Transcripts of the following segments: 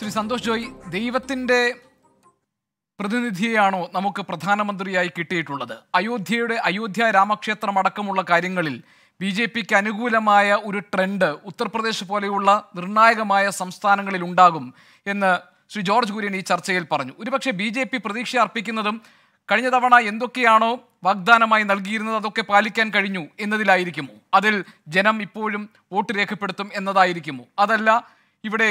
ശ്രീ സന്തോഷ് ജോയ് ദൈവത്തിൻ്റെ പ്രതിനിധിയെയാണോ നമുക്ക് പ്രധാനമന്ത്രിയായി കിട്ടിയിട്ടുള്ളത് അയോധ്യയുടെ അയോധ്യ രാമക്ഷേത്രം അടക്കമുള്ള കാര്യങ്ങളിൽ ബി ജെ പിക്ക് അനുകൂലമായ ഒരു ട്രെൻഡ് ഉത്തർപ്രദേശ് പോലെയുള്ള നിർണായകമായ സംസ്ഥാനങ്ങളിൽ ഉണ്ടാകും എന്ന് ശ്രീ ജോർജ് കുര്യൻ ഈ ചർച്ചയിൽ പറഞ്ഞു ഒരുപക്ഷെ ബി ജെ പി പ്രതീക്ഷ അർപ്പിക്കുന്നതും കഴിഞ്ഞ തവണ എന്തൊക്കെയാണോ വാഗ്ദാനമായി നൽകിയിരുന്നത് അതൊക്കെ പാലിക്കാൻ കഴിഞ്ഞു എന്നതിലായിരിക്കുമോ അതിൽ ജനം ഇപ്പോഴും വോട്ട് രേഖപ്പെടുത്തും എന്നതായിരിക്കുമോ അതല്ല ഇവിടെ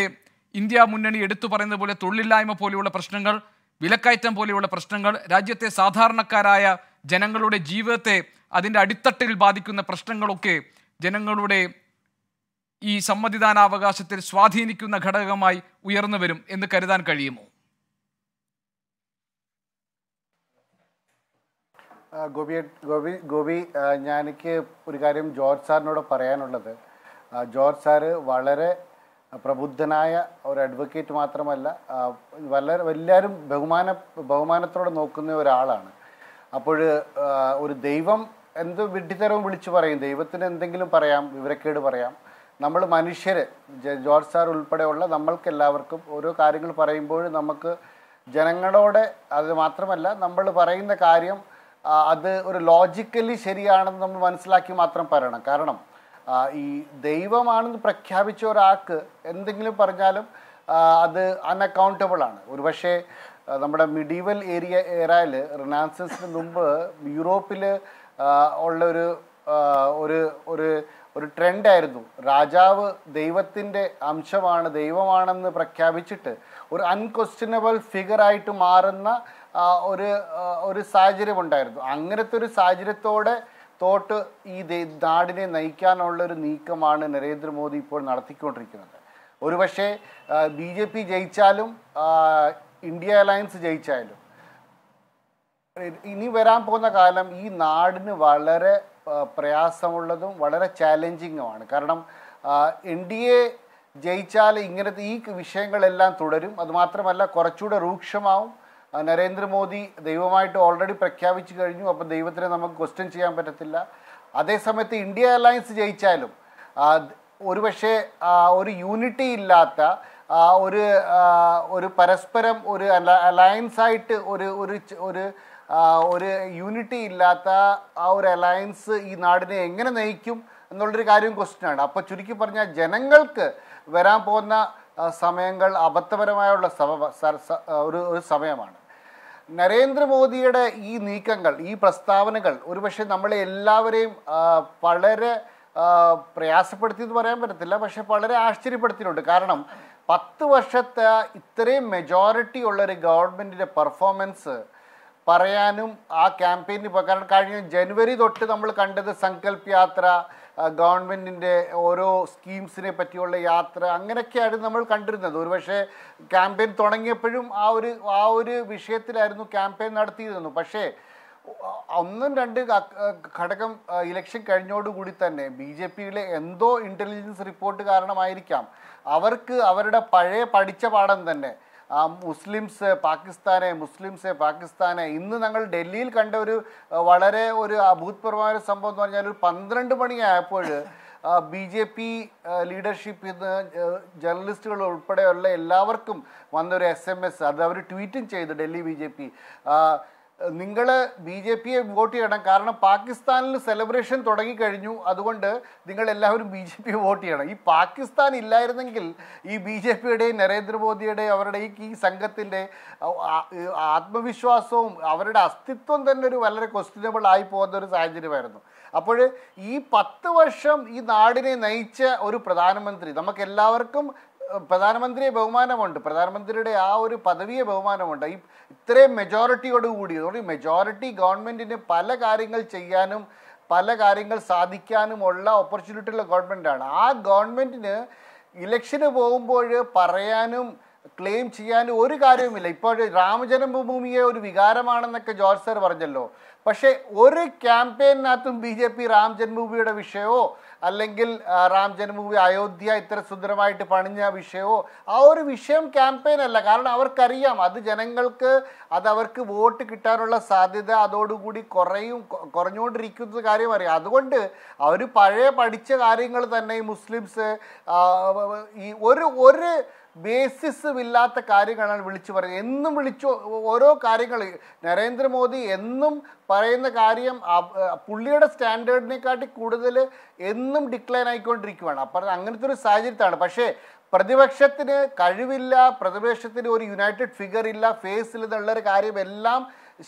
ഇന്ത്യ മുന്നണി എടുത്തു പറയുന്നത് പോലെ തൊഴിലില്ലായ്മ പോലെയുള്ള പ്രശ്നങ്ങൾ വിലക്കയറ്റം പോലെയുള്ള പ്രശ്നങ്ങൾ രാജ്യത്തെ സാധാരണക്കാരായ ജനങ്ങളുടെ ജീവിതത്തെ അതിൻ്റെ അടിത്തട്ടിൽ ബാധിക്കുന്ന പ്രശ്നങ്ങളൊക്കെ ജനങ്ങളുടെ ഈ സമ്മതിദാനാവകാശത്തിൽ സ്വാധീനിക്കുന്ന ഘടകമായി ഉയർന്നു വരും എന്ന് കരുതാൻ കഴിയുമോ ഗോപി ഗോപി ഗോപി ഞാനെനിക്ക് ഒരു കാര്യം ജോർജ് സാറിനോട് പറയാനുള്ളത് ജോർജ് സാറ് വളരെ പ്രബുദ്ധനായ ഒരു അഡ്വക്കേറ്റ് മാത്രമല്ല വളരെ എല്ലാവരും ബഹുമാന ബഹുമാനത്തോടെ നോക്കുന്ന ഒരാളാണ് അപ്പോൾ ഒരു ദൈവം എന്ത് വിഡ്ഢിത്തരവും വിളിച്ചു പറയും ദൈവത്തിന് എന്തെങ്കിലും പറയാം വിവരക്കേട് പറയാം നമ്മൾ മനുഷ്യർ ജോർജ് സാർ ഉൾപ്പെടെയുള്ള നമ്മൾക്ക് എല്ലാവർക്കും ഓരോ കാര്യങ്ങൾ പറയുമ്പോൾ നമുക്ക് ജനങ്ങളോടെ അത് മാത്രമല്ല നമ്മൾ പറയുന്ന കാര്യം അത് ഒരു ലോജിക്കലി ശരിയാണെന്ന് നമ്മൾ മനസ്സിലാക്കി മാത്രം പറയണം കാരണം ഈ ദൈവമാണെന്ന് പ്രഖ്യാപിച്ച ഒരാൾക്ക് എന്തെങ്കിലും പറഞ്ഞാലും അത് അൺഅക്കൗണ്ടബിൾ ആണ് ഒരുപക്ഷെ നമ്മുടെ മിഡീവൽ ഏരിയ ഏറായിൽ റിനാൻസിന് മുമ്പ് യൂറോപ്പിൽ ഉള്ള ഒരു ഒരു ഒരു ഒരു ട്രെൻഡായിരുന്നു രാജാവ് ദൈവത്തിൻ്റെ അംശമാണ് ദൈവമാണെന്ന് പ്രഖ്യാപിച്ചിട്ട് ഒരു അൺകൊസ്റ്റ്യനബിൾ ഫിഗറായിട്ട് മാറുന്ന ഒരു ഒരു സാഹചര്യമുണ്ടായിരുന്നു ഉണ്ടായിരുന്നു അങ്ങനത്തെ ഒരു സാഹചര്യത്തോടെ തോട്ട് ഈ നാടിനെ നയിക്കാനുള്ള ഒരു നീക്കമാണ് നരേന്ദ്രമോദി ഇപ്പോൾ നടത്തിക്കൊണ്ടിരിക്കുന്നത് ഒരുപക്ഷെ ബി ജെ പി ജയിച്ചാലും ഇന്ത്യ അലയൻസ് ജയിച്ചാലും ഇനി വരാൻ പോകുന്ന കാലം ഈ നാടിന് വളരെ പ്രയാസമുള്ളതും വളരെ ചാലഞ്ചിങ്ങുമാണ് കാരണം എൻ ഡി എ ജയിച്ചാൽ ഇങ്ങനത്തെ ഈ വിഷയങ്ങളെല്ലാം തുടരും അതുമാത്രമല്ല കുറച്ചുകൂടെ രൂക്ഷമാവും നരേന്ദ്രമോദി ദൈവമായിട്ട് ഓൾറെഡി പ്രഖ്യാപിച്ചു കഴിഞ്ഞു അപ്പം ദൈവത്തിനെ നമുക്ക് ക്വസ്റ്റ്യൻ ചെയ്യാൻ പറ്റത്തില്ല അതേസമയത്ത് ഇന്ത്യ അലയൻസ് ജയിച്ചാലും ഒരുപക്ഷെ ഒരു യൂണിറ്റി ഇല്ലാത്ത ഒരു ഒരു പരസ്പരം ഒരു അലയൻസ് ആയിട്ട് ഒരു ഒരു ഒരു ഒരു യൂണിറ്റി ഇല്ലാത്ത ആ ഒരു അലയൻസ് ഈ നാടിനെ എങ്ങനെ നയിക്കും എന്നുള്ളൊരു കാര്യം ക്വസ്റ്റ്യനാണ് അപ്പോൾ ചുരുക്കി പറഞ്ഞാൽ ജനങ്ങൾക്ക് വരാൻ പോകുന്ന സമയങ്ങൾ അബദ്ധപരമായുള്ള ഒരു ഒരു സമയമാണ് നരേന്ദ്രമോദിയുടെ ഈ നീക്കങ്ങൾ ഈ പ്രസ്താവനകൾ ഒരുപക്ഷെ നമ്മളെ എല്ലാവരെയും വളരെ പ്രയാസപ്പെടുത്തി എന്ന് പറയാൻ പറ്റത്തില്ല പക്ഷെ വളരെ ആശ്ചര്യപ്പെടുത്തിയിട്ടുണ്ട് കാരണം പത്ത് വർഷത്തെ ഇത്രയും മെജോറിറ്റി ഉള്ളൊരു ഗവൺമെൻറ്റിൻ്റെ പെർഫോമൻസ് പറയാനും ആ ക്യാമ്പയിനിൽ പോകാനും കഴിഞ്ഞ ജനുവരി തൊട്ട് നമ്മൾ കണ്ടത് സങ്കല്പ് യാത്ര ഗവൺമെൻറ്റിൻ്റെ ഓരോ സ്കീംസിനെ പറ്റിയുള്ള യാത്ര അങ്ങനെയൊക്കെയാണ് നമ്മൾ കണ്ടിരുന്നത് ഒരുപക്ഷെ ക്യാമ്പയിൻ തുടങ്ങിയപ്പോഴും ആ ഒരു ആ ഒരു വിഷയത്തിലായിരുന്നു ക്യാമ്പയിൻ നടത്തിയിരുന്നു പക്ഷേ ഒന്നും രണ്ട് ഘടകം ഇലക്ഷൻ കഴിഞ്ഞോടുകൂടി തന്നെ ബി ജെ പിയിലെ എന്തോ ഇൻ്റലിജൻസ് റിപ്പോർട്ട് കാരണമായിരിക്കാം അവർക്ക് അവരുടെ പഴയ പഠിച്ച പാഠം തന്നെ മുസ്ലിംസ് പാകിസ്ഥാനെ മുസ്ലിംസ് പാകിസ്ഥാനെ ഇന്ന് ഞങ്ങൾ ഡൽഹിയിൽ കണ്ട ഒരു വളരെ ഒരു അഭൂത്പൂർവമായ ഒരു സംഭവം എന്ന് പറഞ്ഞാൽ ഒരു പന്ത്രണ്ട് മണിയായപ്പോൾ ബി ജെ പി ലീഡർഷിപ്പ് ഇന്ന് ജേർണലിസ്റ്റുകൾ ഉൾപ്പെടെയുള്ള എല്ലാവർക്കും വന്നൊരു എസ് എം എസ് അത് അവർ ട്വീറ്റും ചെയ്തു ഡൽഹി ബി ജെ പി നിങ്ങൾ ബി ജെ പിയെ വോട്ട് ചെയ്യണം കാരണം പാകിസ്ഥാനിൽ സെലിബ്രേഷൻ തുടങ്ങിക്കഴിഞ്ഞു അതുകൊണ്ട് നിങ്ങൾ എല്ലാവരും ബി ജെ പി വോട്ട് ചെയ്യണം ഈ പാകിസ്ഥാൻ ഇല്ലായിരുന്നെങ്കിൽ ഈ ബി ജെ പിയുടെയും നരേന്ദ്രമോദിയുടെയും അവരുടെ ഈ സംഘത്തിൻ്റെ ആത്മവിശ്വാസവും അവരുടെ അസ്തിത്വം തന്നെ ഒരു വളരെ ക്വസ്റ്റിനബിൾ ആയി പോകുന്ന ഒരു സാഹചര്യമായിരുന്നു അപ്പോൾ ഈ പത്ത് വർഷം ഈ നാടിനെ നയിച്ച ഒരു പ്രധാനമന്ത്രി നമുക്ക് എല്ലാവർക്കും പ്രധാനമന്ത്രിയെ ബഹുമാനമുണ്ട് പ്രധാനമന്ത്രിയുടെ ആ ഒരു പദവിയെ ബഹുമാനമുണ്ട് ഈ ഇത്രയും മെജോറിറ്റിയോട് കൂടി അതുകൊണ്ട് മെജോറിറ്റി ഗവൺമെൻറ്റിന് പല കാര്യങ്ങൾ ചെയ്യാനും പല കാര്യങ്ങൾ സാധിക്കാനുമുള്ള ഓപ്പർച്യൂണിറ്റിയുള്ള ഗവൺമെൻറ്റാണ് ആ ഗവൺമെൻറ്റിന് ഇലക്ഷന് പോകുമ്പോൾ പറയാനും ക്ലെയിം ചെയ്യാനും ഒരു കാര്യവുമില്ല ഇപ്പോൾ രാമജന്മഭൂമിയെ ഒരു വികാരമാണെന്നൊക്കെ ജോർജ് സർ പറഞ്ഞല്ലോ പക്ഷേ ഒരു ക്യാമ്പയിനകത്തും ബി ജെ പി രാമജന്മഭൂമിയുടെ വിഷയമോ അല്ലെങ്കിൽ റാം ജന്മഭൂമി അയോധ്യ ഇത്ര സുന്ദരമായിട്ട് പണിഞ്ഞ വിഷയമോ ആ ഒരു വിഷയം ക്യാമ്പയിൻ അല്ല കാരണം അവർക്കറിയാം അത് ജനങ്ങൾക്ക് അത് അവർക്ക് വോട്ട് കിട്ടാനുള്ള സാധ്യത അതോടുകൂടി കുറയും കുറഞ്ഞുകൊണ്ടിരിക്കുന്ന കാര്യം അറിയാം അതുകൊണ്ട് അവർ പഴയ പഠിച്ച കാര്യങ്ങൾ തന്നെ ഈ മുസ്ലിംസ് ഈ ഒരു ഒരു ബേസിസും ഇല്ലാത്ത കാര്യങ്ങളാണ് വിളിച്ചു പറയുന്നത് എന്നും വിളിച്ചു ഓരോ കാര്യങ്ങൾ നരേന്ദ്രമോദി എന്നും പറയുന്ന കാര്യം പുള്ളിയുടെ സ്റ്റാൻഡേർഡിനെക്കാട്ടി കൂടുതൽ എന്നും ഡിക്ലൈൻ ആയിക്കൊണ്ടിരിക്കുകയാണ് അപ്പം അങ്ങനത്തെ ഒരു സാഹചര്യത്താണ് പക്ഷേ പ്രതിപക്ഷത്തിന് കഴിവില്ല പ്രതിപക്ഷത്തിന് ഒരു യുണൈറ്റഡ് ഫിഗർ ഇല്ല ഫേസിൽ എന്നുള്ളൊരു കാര്യമെല്ലാം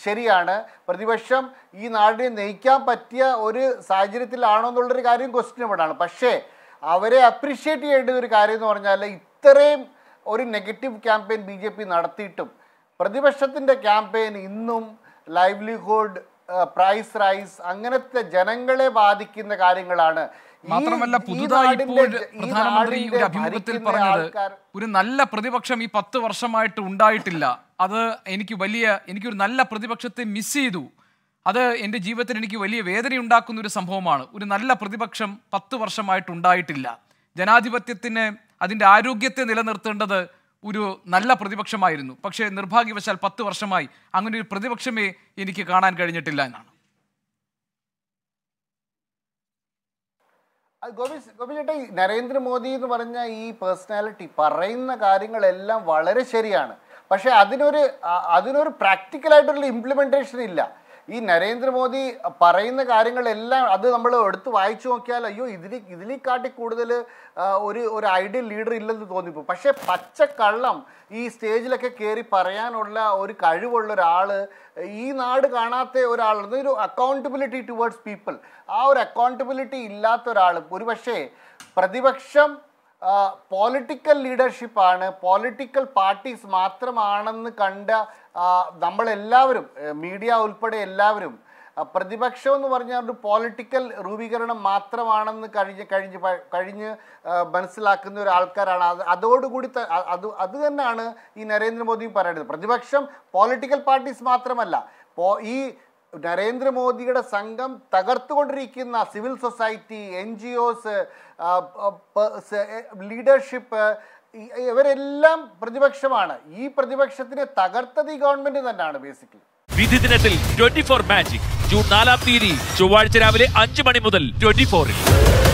ശരിയാണ് പ്രതിപക്ഷം ഈ നാടിനെ നയിക്കാൻ പറ്റിയ ഒരു സാഹചര്യത്തിലാണോ എന്നുള്ളൊരു കാര്യം ക്വസ്റ്റ്യൻ പക്ഷേ അവരെ അപ്രീഷിയേറ്റ് ചെയ്യേണ്ട ഒരു കാര്യം എന്ന് പറഞ്ഞാൽ ഇത്രയും ഒരു negative campaign B J P നടത്തിയിട്ടും പ്രതിപക്ഷത്തിൻ്റെ ക്യാമ്പയിൻ ഇന്നും ലൈവ്ലിഹുഡ് പ്രൈസ് റൈസ് അങ്ങനത്തെ ജനങ്ങളെ ബാധിക്കുന്ന കാര്യങ്ങളാണ് മാത്രമല്ല പുതുതായി ഇപ്പോൾ പ്രധാനമന്ത്രി ഒരു അഭിമുഖത്തിൽ പറഞ്ഞത് ഒരു നല്ല പ്രതിപക്ഷം ഈ പത്ത് വർഷമായിട്ട് ഉണ്ടായിട്ടില്ല അത് എനിക്ക് വലിയ എനിക്കൊരു നല്ല പ്രതിപക്ഷത്തെ മിസ് ചെയ്തു അത് എൻ്റെ ജീവിതത്തിൽ എനിക്ക് വലിയ വേദനയുണ്ടാക്കുന്ന ഒരു സംഭവമാണ് ഒരു നല്ല പ്രതിപക്ഷം പത്ത് വർഷമായിട്ടുണ്ടായിട്ടില്ല ജനാധിപത്യത്തിന് അതിൻ്റെ ആരോഗ്യത്തെ നിലനിർത്തേണ്ടത് ഒരു നല്ല പ്രതിപക്ഷമായിരുന്നു പക്ഷേ നിർഭാഗ്യവശാൽ പത്ത് വർഷമായി അങ്ങനെ ഒരു പ്രതിപക്ഷമേ എനിക്ക് കാണാൻ കഴിഞ്ഞിട്ടില്ല എന്നാണ് ഗോപി ഗോപി ചേട്ടാ നരേന്ദ്രമോദി എന്ന് പറഞ്ഞ ഈ പേഴ്സണാലിറ്റി പറയുന്ന കാര്യങ്ങളെല്ലാം വളരെ ശരിയാണ് പക്ഷെ അതിനൊരു അതിനൊരു പ്രാക്ടിക്കലായിട്ടുള്ള ഇംപ്ലിമെൻറ്റേഷൻ ഇല്ല ഈ നരേന്ദ്രമോദി പറയുന്ന കാര്യങ്ങളെല്ലാം അത് നമ്മൾ എടുത്ത് വായിച്ചു നോക്കിയാൽ അയ്യോ ഇതിൽ കാട്ടി കൂടുതൽ ഒരു ഒരു ഐഡിയൽ ലീഡർ ഇല്ലെന്ന് തോന്നിപ്പോ പക്ഷേ പച്ചക്കള്ളം ഈ സ്റ്റേജിലൊക്കെ കയറി പറയാനുള്ള ഒരു കഴിവുള്ള ഒരാൾ ഈ നാട് കാണാത്ത ഒരാൾ ഒരു അക്കൗണ്ടബിലിറ്റി ടുവേർഡ്സ് പീപ്പിൾ ആ ഒരു അക്കൗണ്ടബിലിറ്റി ഇല്ലാത്ത ഒരാൾ ഒരു പ്രതിപക്ഷം പോളിറ്റിക്കൽ ലീഡർഷിപ്പാണ് പോളിറ്റിക്കൽ പാർട്ടീസ് മാത്രമാണെന്ന് കണ്ട നമ്മളെല്ലാവരും മീഡിയ ഉൾപ്പെടെ എല്ലാവരും പ്രതിപക്ഷം എന്ന് പറഞ്ഞാൽ ഒരു പോളിറ്റിക്കൽ രൂപീകരണം മാത്രമാണെന്ന് കഴിഞ്ഞ് കഴിഞ്ഞ് കഴിഞ്ഞ് മനസ്സിലാക്കുന്ന ഒരു ആൾക്കാരാണ് അത് അതോടുകൂടി അത് അത് തന്നെയാണ് ഈ നരേന്ദ്രമോദിയും പറയുന്നത് പ്രതിപക്ഷം പോളിറ്റിക്കൽ പാർട്ടീസ് മാത്രമല്ല ഈ നരേന്ദ്രമോദിയുടെ സംഘം തകർത്തുകൊണ്ടിരിക്കുന്ന civil society N G Os leadership ഇവരെല്ലാം പ്രതിപക്ഷമാണ് ഈ പ്രതിപക്ഷത്തിനെ തകർത്തത് ഈ ഗവൺമെന്റ് തന്നെയാണ് ബേസിക്കലി വിധി ദിനത്തിൽ ട്വന്റി ഫോർ മാജിക് ജൂൺ നാലാം തീയതി ചൊവ്വാഴ്ച രാവിലെ അഞ്ച് മണി മുതൽ ട്വന്റി ഫോറിൽ